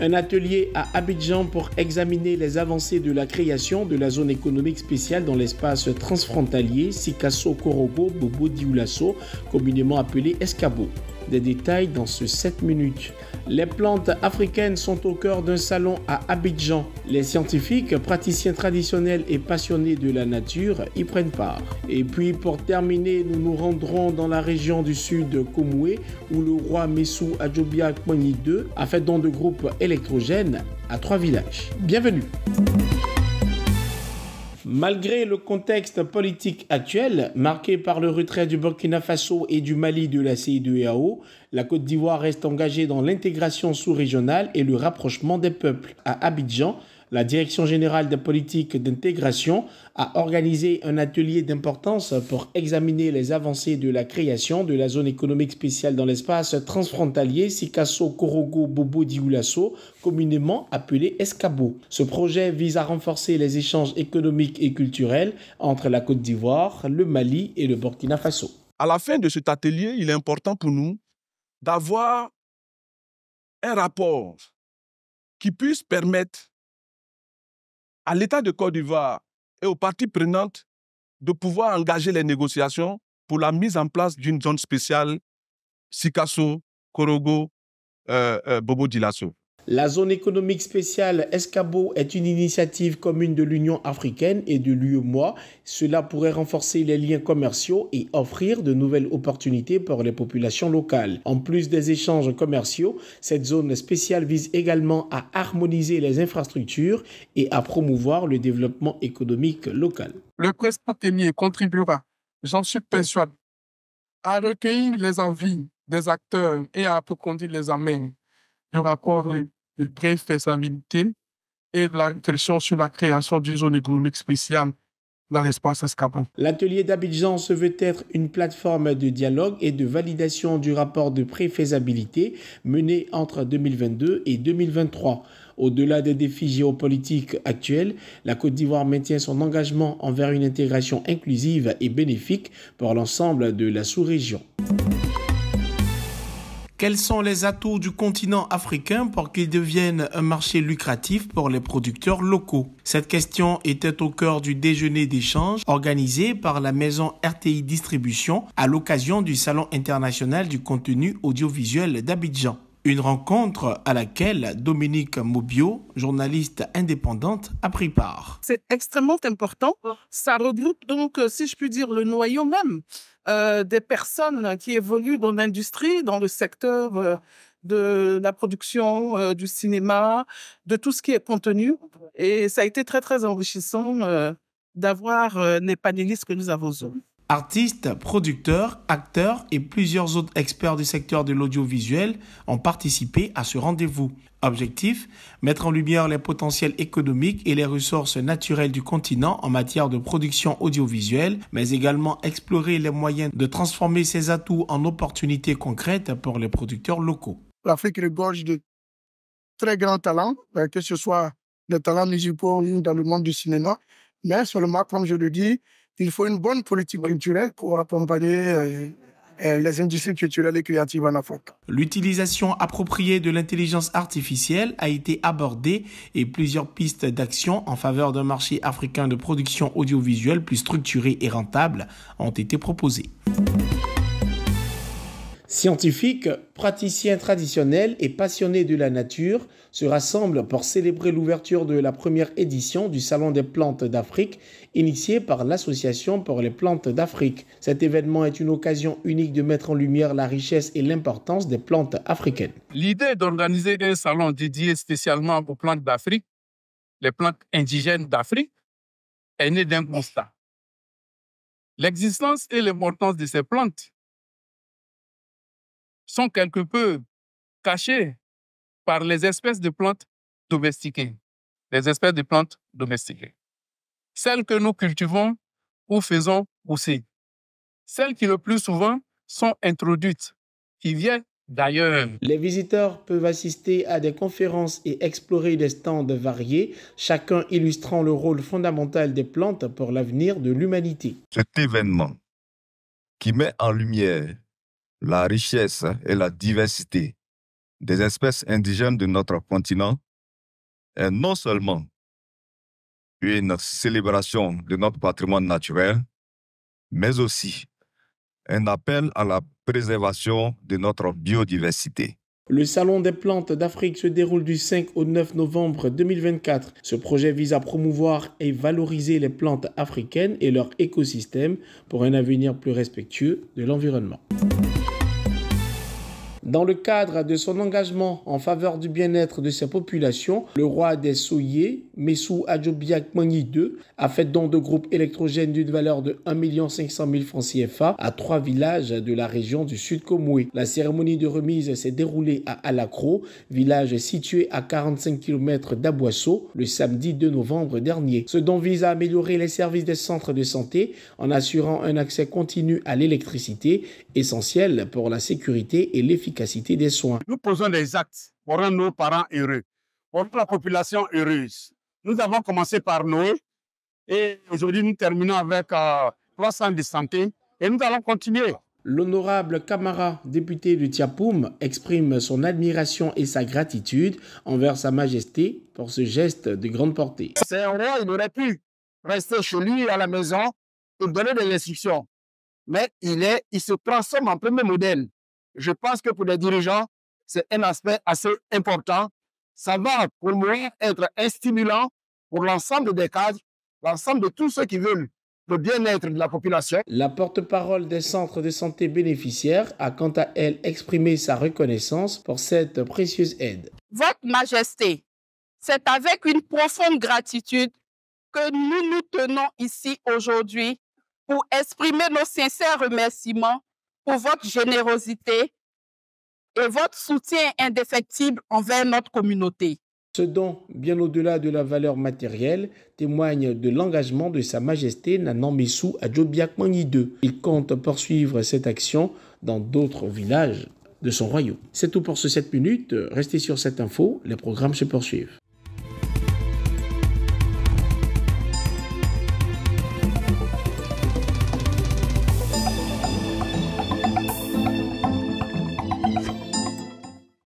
un atelier à Abidjan pour examiner les avancées de la création de la zone économique spéciale dans l'espace transfrontalier Sikasso korogo Bobo Dioulasso, communément appelé Escabo des détails dans ce 7 minutes. Les plantes africaines sont au cœur d'un salon à Abidjan. Les scientifiques, praticiens traditionnels et passionnés de la nature y prennent part. Et puis pour terminer, nous nous rendrons dans la région du sud de Komoué où le roi Messou Adjobia Kwani II a fait don de groupes électrogènes à trois villages. Bienvenue. Malgré le contexte politique actuel, marqué par le retrait du Burkina Faso et du Mali de la CIDEAO, la Côte d'Ivoire reste engagée dans l'intégration sous-régionale et le rapprochement des peuples. À Abidjan, la Direction générale des politiques d'intégration a organisé un atelier d'importance pour examiner les avancées de la création de la zone économique spéciale dans l'espace transfrontalier Sikasso Korogo Bobo Dioulasso, communément appelé Escabo. Ce projet vise à renforcer les échanges économiques et culturels entre la Côte d'Ivoire, le Mali et le Burkina Faso. À la fin de cet atelier, il est important pour nous d'avoir un rapport qui puisse permettre à l'État de Côte d'Ivoire et aux parties prenantes de pouvoir engager les négociations pour la mise en place d'une zone spéciale Sikasso, Korogo, euh, euh, Bobo Dilasso. La zone économique spéciale Escabo est une initiative commune de l'Union africaine et de l'UEMOA. Cela pourrait renforcer les liens commerciaux et offrir de nouvelles opportunités pour les populations locales. En plus des échanges commerciaux, cette zone spéciale vise également à harmoniser les infrastructures et à promouvoir le développement économique local. Le président contribuera, j'en suis persuadé, à recueillir les envies des acteurs et à approfondir les amènes rapport de préfaisabilité et de sur la création d'une zone économique spéciale dans l'espace escapant. L'atelier d'Abidjan se veut être une plateforme de dialogue et de validation du rapport de préfaisabilité mené entre 2022 et 2023. Au-delà des défis géopolitiques actuels, la Côte d'Ivoire maintient son engagement envers une intégration inclusive et bénéfique pour l'ensemble de la sous-région. Quels sont les atouts du continent africain pour qu'il devienne un marché lucratif pour les producteurs locaux Cette question était au cœur du déjeuner d'échange organisé par la maison RTI Distribution à l'occasion du Salon international du contenu audiovisuel d'Abidjan. Une rencontre à laquelle Dominique Mobio, journaliste indépendante, a pris part. C'est extrêmement important. Ça regroupe donc, euh, si je puis dire, le noyau même euh, des personnes qui évoluent dans l'industrie, dans le secteur euh, de la production, du cinéma, de tout ce qui est contenu. Et ça a été très, très enrichissant d'avoir les panélistes que nous avons aujourd'hui. Artistes, producteurs, acteurs et plusieurs autres experts du secteur de l'audiovisuel ont participé à ce rendez-vous. Objectif Mettre en lumière les potentiels économiques et les ressources naturelles du continent en matière de production audiovisuelle, mais également explorer les moyens de transformer ces atouts en opportunités concrètes pour les producteurs locaux. L'Afrique regorge de très grands talents, euh, que ce soit des talents musicaux ou dans le monde du cinéma, mais seulement, comme je le dis, il faut une bonne politique culturelle pour accompagner euh, euh, les industries culturelles et créatives en Afrique. L'utilisation appropriée de l'intelligence artificielle a été abordée et plusieurs pistes d'action en faveur d'un marché africain de production audiovisuelle plus structuré et rentable ont été proposées. Scientifiques, praticiens traditionnels et passionnés de la nature se rassemblent pour célébrer l'ouverture de la première édition du Salon des plantes d'Afrique, initié par l'Association pour les plantes d'Afrique. Cet événement est une occasion unique de mettre en lumière la richesse et l'importance des plantes africaines. L'idée d'organiser un salon dédié spécialement aux plantes d'Afrique, les plantes indigènes d'Afrique, est née d'un constat. L'existence et l'importance de ces plantes sont quelque peu cachées par les espèces de plantes domestiquées, les espèces de plantes domestiquées. Celles que nous cultivons ou faisons pousser. Celles qui le plus souvent sont introduites, qui viennent d'ailleurs. Les visiteurs peuvent assister à des conférences et explorer des stands variés, chacun illustrant le rôle fondamental des plantes pour l'avenir de l'humanité. Cet événement qui met en lumière la richesse et la diversité des espèces indigènes de notre continent est non seulement une célébration de notre patrimoine naturel, mais aussi un appel à la préservation de notre biodiversité. Le Salon des plantes d'Afrique se déroule du 5 au 9 novembre 2024. Ce projet vise à promouvoir et valoriser les plantes africaines et leur écosystème pour un avenir plus respectueux de l'environnement. Dans le cadre de son engagement en faveur du bien-être de sa population, le roi des Soyés, Messou Adjoubiak Mani II, a fait don de groupes électrogènes d'une valeur de 1 500 000 francs CFA à trois villages de la région du Sud Komoué. La cérémonie de remise s'est déroulée à Alacro, village situé à 45 km d'Aboisseau, le samedi 2 novembre dernier. Ce don vise à améliorer les services des centres de santé en assurant un accès continu à l'électricité, essentiel pour la sécurité et l'efficacité des soins. Nous posons des actes pour rendre nos parents heureux, pour rendre la population heureuse. Nous avons commencé par nous et aujourd'hui nous terminons avec 300 euh, de santé et nous allons continuer. L'honorable Camara, député du Tiapoum, exprime son admiration et sa gratitude envers Sa Majesté pour ce geste de grande portée. C'est vrai, il aurait pu rester chez lui à la maison pour donner des instructions. Mais il, est, il se transforme en premier modèle. Je pense que pour les dirigeants, c'est un aspect assez important. Ça va, pour moi, être un stimulant pour l'ensemble des cadres, l'ensemble de tous ceux qui veulent le bien-être de la population. La porte-parole des centres de santé bénéficiaires a quant à elle exprimé sa reconnaissance pour cette précieuse aide. Votre Majesté, c'est avec une profonde gratitude que nous nous tenons ici aujourd'hui pour exprimer nos sincères remerciements pour votre générosité et votre soutien indéfectible envers notre communauté. Ce don, bien au-delà de la valeur matérielle, témoigne de l'engagement de Sa Majesté Nanamissou Adjobiakmani II. Il compte poursuivre cette action dans d'autres villages de son royaume. C'est tout pour ce 7 minutes. Restez sur cette info, les programmes se poursuivent.